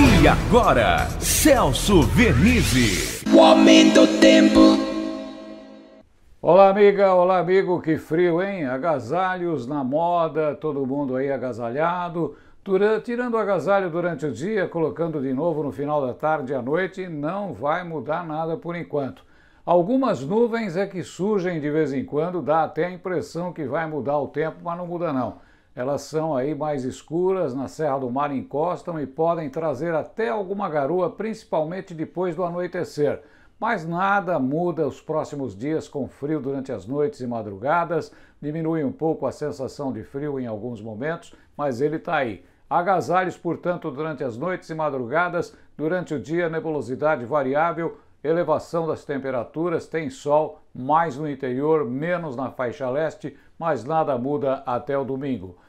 E agora, Celso Vernizzi. O aumento do tempo. Olá, amiga, olá, amigo, que frio, hein? Agasalhos na moda, todo mundo aí agasalhado. Durante, tirando o agasalho durante o dia, colocando de novo no final da tarde e à noite, não vai mudar nada por enquanto. Algumas nuvens é que surgem de vez em quando, dá até a impressão que vai mudar o tempo, mas não muda não. Elas são aí mais escuras, na Serra do Mar encostam e podem trazer até alguma garoa, principalmente depois do anoitecer. Mas nada muda os próximos dias com frio durante as noites e madrugadas. Diminui um pouco a sensação de frio em alguns momentos, mas ele está aí. Agasalhos, portanto, durante as noites e madrugadas. Durante o dia, nebulosidade variável, elevação das temperaturas, tem sol mais no interior, menos na faixa leste, mas nada muda até o domingo.